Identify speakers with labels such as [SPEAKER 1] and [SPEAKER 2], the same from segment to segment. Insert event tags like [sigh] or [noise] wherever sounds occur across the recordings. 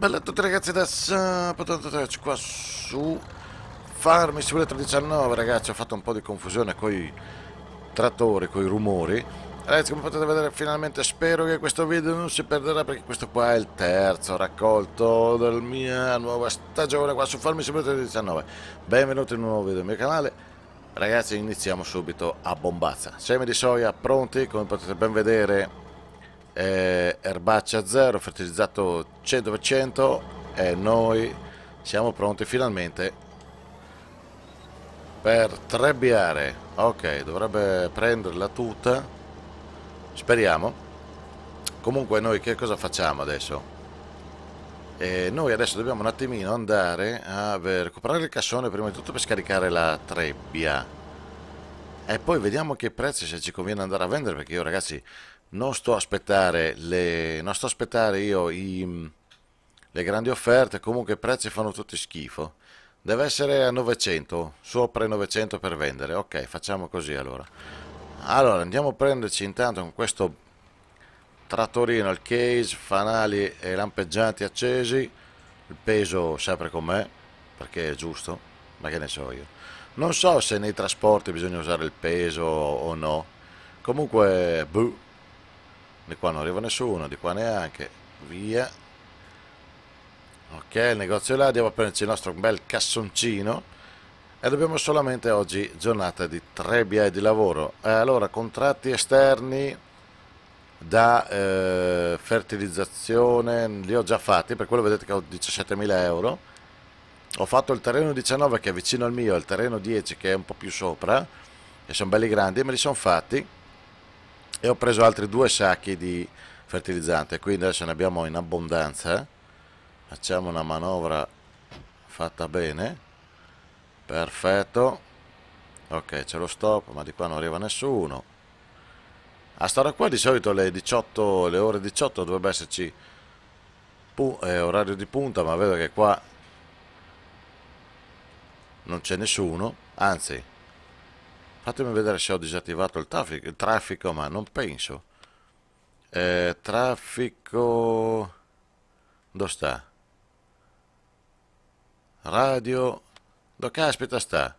[SPEAKER 1] Bella a tutti ragazzi da sabato qua su Farmi Simulator 19 ragazzi ho fatto un po' di confusione con i trattori, con i rumori Ragazzi come potete vedere finalmente spero che questo video non si perderà perché questo qua è il terzo raccolto della mia nuova stagione qua su Farmi Simulator 19 Benvenuti in un nuovo video del mio canale Ragazzi iniziamo subito a bombazza Semi di soia pronti come potete ben vedere eh, erbacea zero, fertilizzato 100% e noi siamo pronti finalmente per trebbiare. Ok, dovrebbe prenderla tutta, speriamo. Comunque noi che cosa facciamo adesso? E noi adesso dobbiamo un attimino andare a recuperare il cassone prima di tutto per scaricare la trebbia. E poi vediamo che prezzi se ci conviene andare a vendere perché io ragazzi non sto a aspettare, le, sto aspettare io i, le grandi offerte, comunque i prezzi fanno tutti schifo. Deve essere a 900, sopra i 900 per vendere. Ok, facciamo così allora. Allora, andiamo a prenderci intanto con questo trattorino, il case, fanali e lampeggianti accesi. Il peso sempre con me, perché è giusto, ma che ne so io. Non so se nei trasporti bisogna usare il peso o no. Comunque, buh, di qua non arriva nessuno di qua neanche via ok il negozio è là andiamo a prenderci il nostro bel cassoncino e dobbiamo solamente oggi giornata di tre biai di lavoro eh, allora contratti esterni da eh, fertilizzazione li ho già fatti per quello vedete che ho 17.000 euro ho fatto il terreno 19 che è vicino al mio il terreno 10 che è un po' più sopra e sono belli grandi me li sono fatti e ho preso altri due sacchi di fertilizzante quindi adesso ne abbiamo in abbondanza facciamo una manovra fatta bene perfetto ok c'è lo stop ma di qua non arriva nessuno a stare qua di solito alle 18 le ore 18 dovrebbe esserci eh, orario di punta ma vedo che qua non c'è nessuno anzi Fatemi vedere se ho disattivato il traffico, il traffico ma non penso. Eh, traffico... Dove sta? Radio... Dove caspita sta?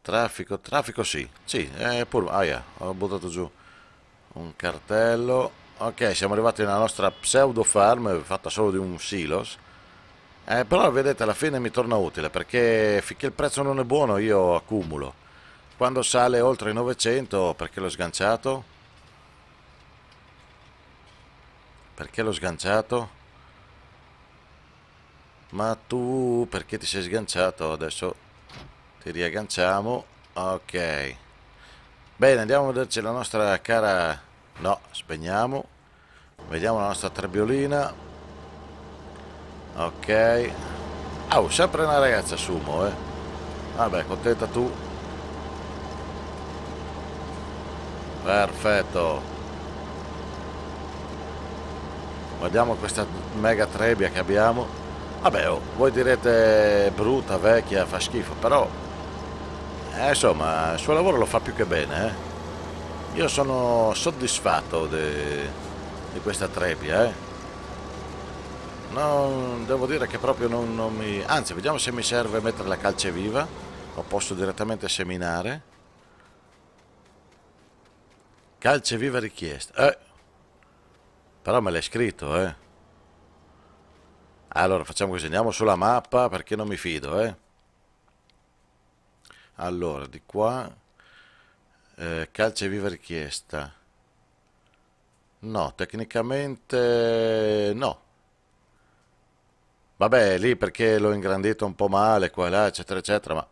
[SPEAKER 1] Traffico, traffico sì. Sì, è pure... Ah, yeah, ho buttato giù un cartello. Ok, siamo arrivati nella nostra pseudo farm fatta solo di un silos. Eh, però vedete alla fine mi torna utile perché finché il prezzo non è buono io accumulo quando sale oltre i 900 perché l'ho sganciato perché l'ho sganciato ma tu perché ti sei sganciato adesso ti riagganciamo ok bene andiamo a vederci la nostra cara no spegniamo vediamo la nostra trebbiolina ok oh sempre una ragazza sumo eh vabbè contenta tu Perfetto. Guardiamo questa mega trebbia che abbiamo. Vabbè, oh, voi direte brutta, vecchia, fa schifo, però... Eh, insomma, il suo lavoro lo fa più che bene, eh. Io sono soddisfatto di, di questa trebbia, eh. devo dire che proprio non, non mi... Anzi, vediamo se mi serve mettere la calce viva o posso direttamente seminare. Calce viva richiesta. Eh. Però me l'hai scritto, eh. Allora, facciamo così. Andiamo sulla mappa perché non mi fido, eh. Allora, di qua. Eh, calce viva richiesta. No, tecnicamente no. Vabbè, lì perché l'ho ingrandito un po' male, qua e là, eccetera, eccetera, ma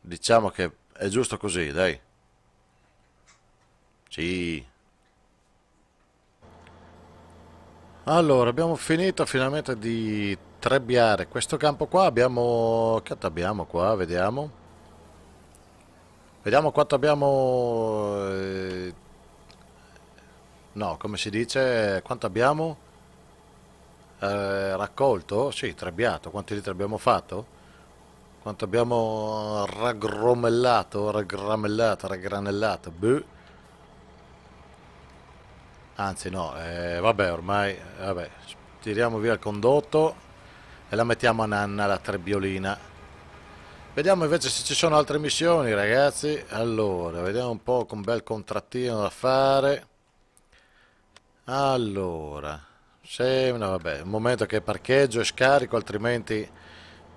[SPEAKER 1] diciamo che è giusto così, dai. Sì. Allora, abbiamo finito finalmente di trebbiare questo campo qua. Abbiamo... Che abbiamo qua? Vediamo. Vediamo quanto abbiamo... Eh, no, come si dice? Quanto abbiamo eh, raccolto? Sì, trebbiato. Quanti litri abbiamo fatto? Quanto abbiamo raggromellato, raggramellato, raggranellato? Beh anzi no, eh, vabbè ormai, vabbè, tiriamo via il condotto e la mettiamo a nanna la trebbiolina. Vediamo invece se ci sono altre missioni ragazzi, allora, vediamo un po' con bel contrattino da fare. Allora, se, no, vabbè, un momento che parcheggio e scarico, altrimenti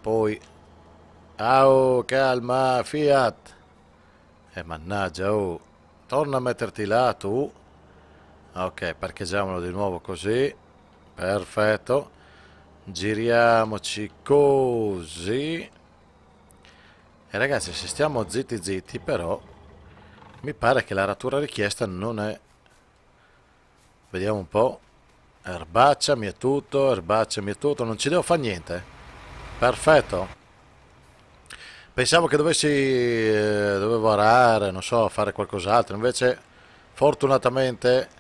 [SPEAKER 1] poi... Au, oh, calma, Fiat! E eh, mannaggia, oh, torna a metterti là tu ok parcheggiamolo di nuovo così perfetto giriamoci così e ragazzi se stiamo zitti zitti però mi pare che la ratura richiesta non è vediamo un po' erbacciami è tutto erbacciami è tutto non ci devo fare niente perfetto pensavo che dovessi eh, dovevo arare non so fare qualcos'altro invece fortunatamente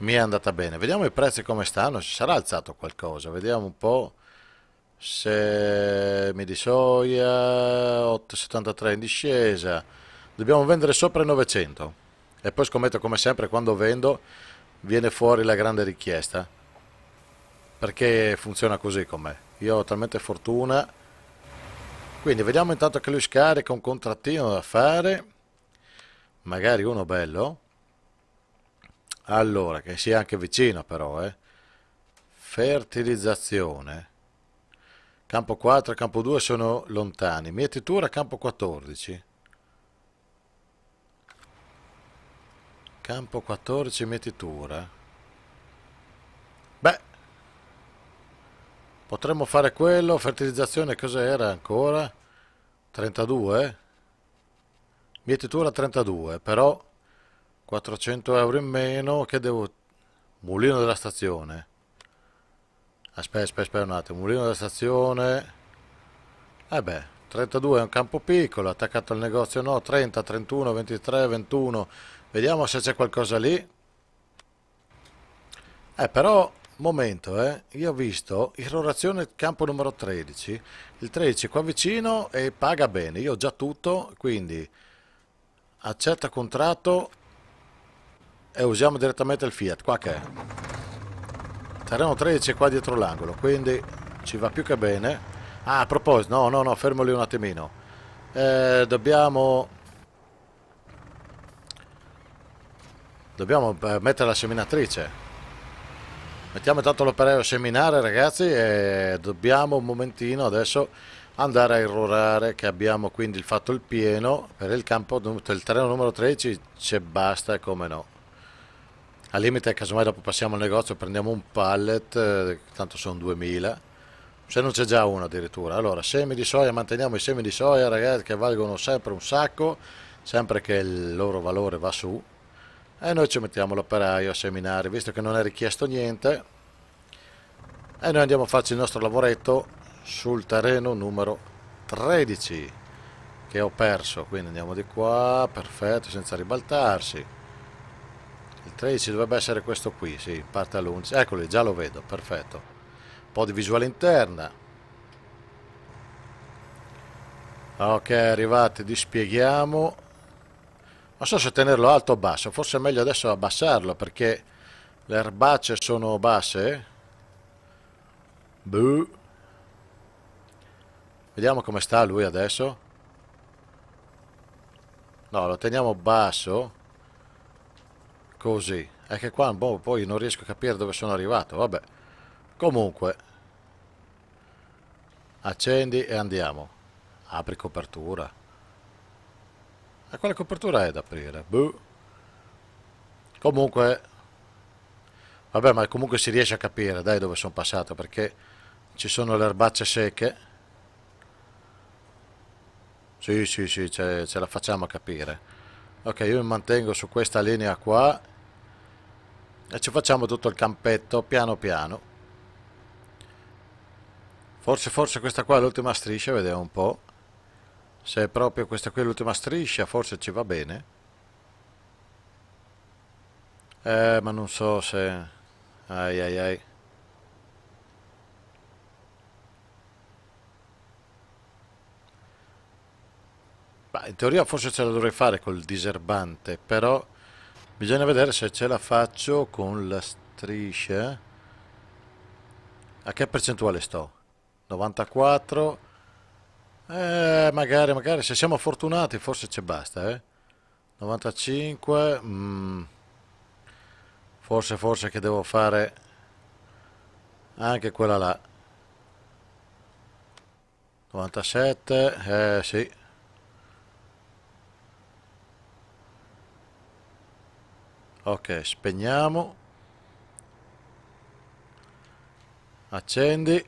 [SPEAKER 1] mi è andata bene. Vediamo i prezzi come stanno, si sarà alzato qualcosa, vediamo un po' se mi di soia 8,73 in discesa. Dobbiamo vendere sopra i 900 e poi scommetto come sempre quando vendo viene fuori la grande richiesta perché funziona così con me. Io ho talmente fortuna. Quindi vediamo intanto che lui scarica un contrattino da fare, magari uno bello. Allora, che sia anche vicino però, eh. Fertilizzazione. Campo 4 e campo 2 sono lontani. Mietitura campo 14. Campo 14 mietitura. Beh. Potremmo fare quello. Fertilizzazione cos'era ancora? 32? Mietitura 32, però 400 euro in meno che devo mulino della stazione aspetta aspetta aspetta un attimo mulino della stazione eh beh 32 è un campo piccolo attaccato al negozio no 30 31 23 21 vediamo se c'è qualcosa lì eh però momento eh io ho visto irrorazione campo numero 13 il 13 qua vicino e paga bene io ho già tutto quindi accetta contratto e usiamo direttamente il Fiat, qua che è. Terreno 13 qua dietro l'angolo, quindi ci va più che bene. Ah, a proposito, no, no, no, fermo lì un attimino. Eh, dobbiamo... Dobbiamo eh, mettere la seminatrice. Mettiamo tanto l'operaio a seminare, ragazzi, e dobbiamo un momentino adesso andare a irrorare che abbiamo quindi fatto il pieno per il campo il terreno numero 13 c'è basta come no al limite casomai dopo passiamo al negozio prendiamo un pallet eh, tanto sono 2000 se non c'è già uno addirittura allora semi di soia manteniamo i semi di soia ragazzi che valgono sempre un sacco sempre che il loro valore va su e noi ci mettiamo l'operaio a seminare visto che non è richiesto niente e noi andiamo a farci il nostro lavoretto sul terreno numero 13 che ho perso quindi andiamo di qua perfetto senza ribaltarsi il 13 dovrebbe essere questo qui, sì, parte all'11. Eccoli, già lo vedo, perfetto. Un po' di visuale interna. Ok, arrivati, dispieghiamo. Non so se tenerlo alto o basso, forse è meglio adesso abbassarlo perché le erbacce sono basse. Buh. Vediamo come sta lui adesso. No, lo teniamo basso. Così. È che qua boh, poi non riesco a capire dove sono arrivato. Vabbè. Comunque. Accendi e andiamo. Apri copertura. E quale copertura è da aprire? Buh. Comunque. Vabbè, ma comunque si riesce a capire, dai, dove sono passato, perché ci sono le erbacce secche. Sì, sì, sì, ce, ce la facciamo a capire. Ok, io mi mantengo su questa linea qua e ci facciamo tutto il campetto piano piano forse forse questa qua è l'ultima striscia vediamo un po' se è proprio questa qui l'ultima striscia forse ci va bene eh ma non so se ai ai ai Bah, in teoria forse ce la dovrei fare col diserbante, però bisogna vedere se ce la faccio con la striscia a che percentuale sto 94 eh, magari magari se siamo fortunati forse ci basta eh? 95 mm. forse forse che devo fare anche quella là 97 eh sì ok spegniamo accendi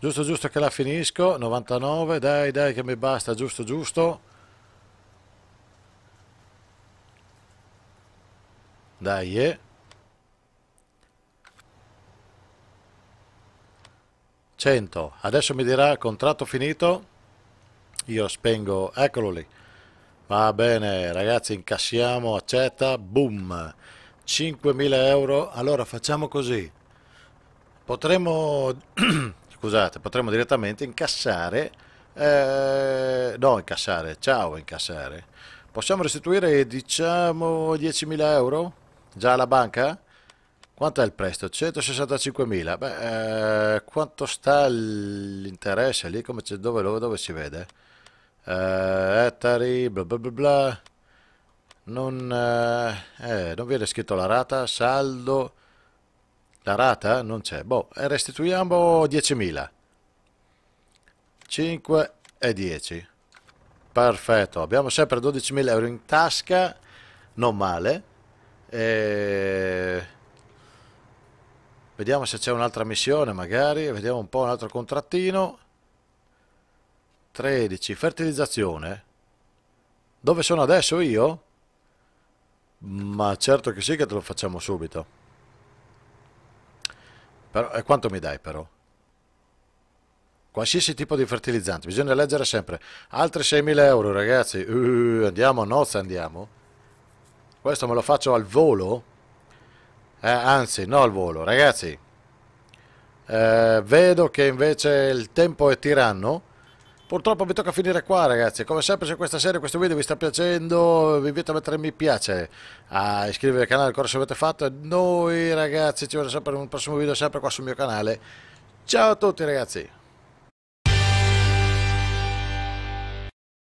[SPEAKER 1] giusto giusto che la finisco 99 dai dai che mi basta giusto giusto dai eh. Adesso mi dirà contratto finito. Io spengo, eccolo lì. Va bene, ragazzi, incassiamo, accetta, boom, 5.000 euro. Allora facciamo così, potremmo, [clears throat] scusate, potremmo direttamente incassare, eh, no incassare, ciao incassare. Possiamo restituire, diciamo, 10.000 euro? Già alla banca? Quanto è il prestito? 165.000. Beh, eh, quanto sta l'interesse lì? Come, dove, dove si vede? eh, ettari, eh, bla bla bla bla. Non, eh, eh, non viene scritto la rata, saldo, la rata non c'è. Boh, eh, restituiamo 10.000. 5 e 10. Perfetto, abbiamo sempre 12.000 euro in tasca, non male. E... Vediamo se c'è un'altra missione magari, vediamo un po' un altro contrattino. 13, fertilizzazione. Dove sono adesso io? Ma certo che sì che te lo facciamo subito. Però, e eh, quanto mi dai però? Qualsiasi tipo di fertilizzante, bisogna leggere sempre. Altri 6.000 euro ragazzi, uh, andiamo a nozze, andiamo. Questo me lo faccio al volo? Eh, anzi, no al volo, ragazzi. Eh, vedo che invece il tempo è tiranno Purtroppo mi tocca finire qua ragazzi, come sempre se questa serie, questo video vi sta piacendo, vi invito a mettere mi piace, a iscrivervi al canale ancora se avete fatto, e noi ragazzi ci vediamo sempre in un prossimo video, sempre qua sul mio canale. Ciao a tutti ragazzi!